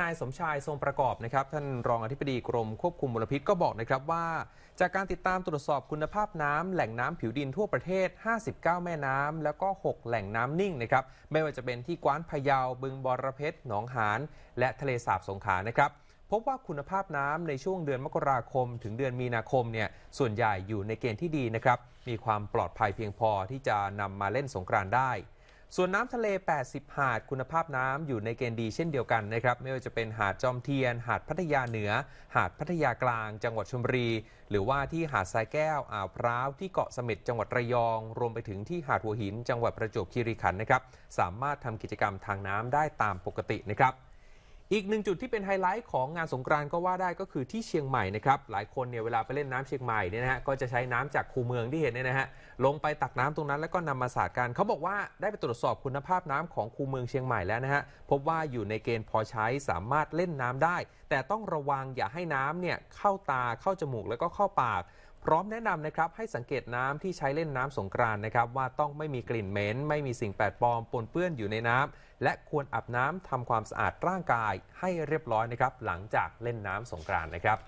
นายสมชายทรงประกอบนะครับท่านรองอธิบดีกรม ควบคุมมลพิษก็บอกนะครับว่า จากการติดตามตรวจสอบคุณภาพน้ำแหล่งน้ำผิวดินทั่วประเทศ 59 แม่น้ำ แล้วก็ 6 แหล่งน้ำนิ่งนะครับไม่ว่าจะเป็นที่กว้านพะเยาบึงบอระเพ็ดหนองหานและทะเลสาบสงขลานะครับพบว่าคุณภาพน้ำในช่วงเดือนมกราคมถึงเดือนมีนาคมเนี่ยส่วนใหญ่อยู่ในเกณฑ์ที่ดีนะครับมีความปลอดภัยเพียงพอที่จะนำมาเล่นสงกรานได้ส่วนน้ำทะเล 80 หาดคุณภาพน้ำอยู่ในเกณฑ์ดีเช่นเดียวกันนะครับ ไม่ว่าจะเป็นหาดจอมเทียน หาดพัทยาเหนือ หาดพัทยากลาง จังหวัดชลบุรี หรือว่าที่หาดทรายแก้วอ่าวพร้าว ที่เกาะเสม็ดจังหวัดระยอง รวมไปถึงที่หาดหัวหิน จังหวัดประจวบคีรีขันธ์นะครับ สามารถทำกิจกรรมทางน้ำได้ตามปกตินะครับอีกหนึ่งจุดที่เป็นไฮไลท์ของงานสงกรานต์ก็ว่าได้ก็คือที่เชียงใหม่นะครับ หลายคนเนี่ยเวลาไปเล่นน้ำเชียงใหม่เนี่ยนะฮะก็จะใช้น้ำจากคูเมืองที่เห็นเนี่ยนะฮะลงไปตักน้ำตรงนั้นแล้วก็นำมาสาดกันเขาบอกว่าได้ไปตรวจสอบคุณภาพน้ำของคูเมืองเชียงใหม่แล้วนะฮะพบว่าอยู่ในเกณฑ์พอใช้สามารถเล่นน้ำได้ แต่ต้องระวังอย่าให้น้ำเนี่ยเข้าตาเข้าจมูกแล้วก็เข้าปากพร้อมแนะนำนะครับให้สังเกตน้ำที่ใช้เล่นน้ำสงกรานนะครับ ว่าต้องไม่มีกลิ่นเหม็นไม่มีสิ่งแปลกปลอมปนเปื้อนอยู่ในน้ำและควรอาบน้ำทำความสะอาดร่างกายให้เรียบร้อยนะครับหลังจากเล่นน้ำสงกรานนะครับ